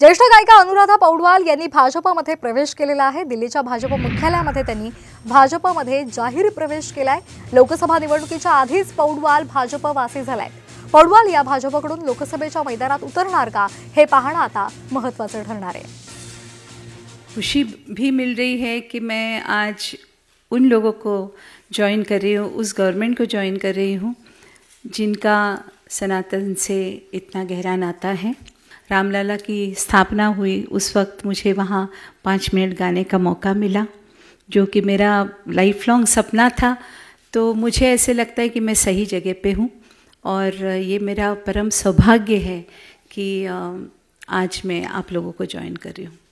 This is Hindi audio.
ज्येष्ठ गायिका अनुराधा पौडवाल यांनी भाजपमध्ये प्रवेश केलेला आहे दिल्लीच्या भाजप मुख्यालयामध्ये त्यांनी भाजपमध्ये जाहीर प्रवेश केलाय लोकसभा निवडणुकीच्या आधीच पौडवाल भाजपवासी झालाय पौडवाल या भाजपकडून लोकसभेच्या मैदानात उतरणार का हे पाहणं आता महत्वाचं ठरणार आहे खुशी भी मिल रही है कि मैं आज उन लोगों को ज्वाइन कर रही हूँ उस गवर्नमेंट को ज्वाइन कर रही हूँ जिनका सनातन से इतना गहरा नाता है रामलला की स्थापना हुई उस वक्त मुझे वहाँ पाँच मिनट गाने का मौका मिला जो कि मेरा लाइफ लॉन्ग सपना था तो मुझे ऐसे लगता है कि मैं सही जगह पे हूँ और ये मेरा परम सौभाग्य है कि आज मैं आप लोगों को ज्वाइन कर रही हूँ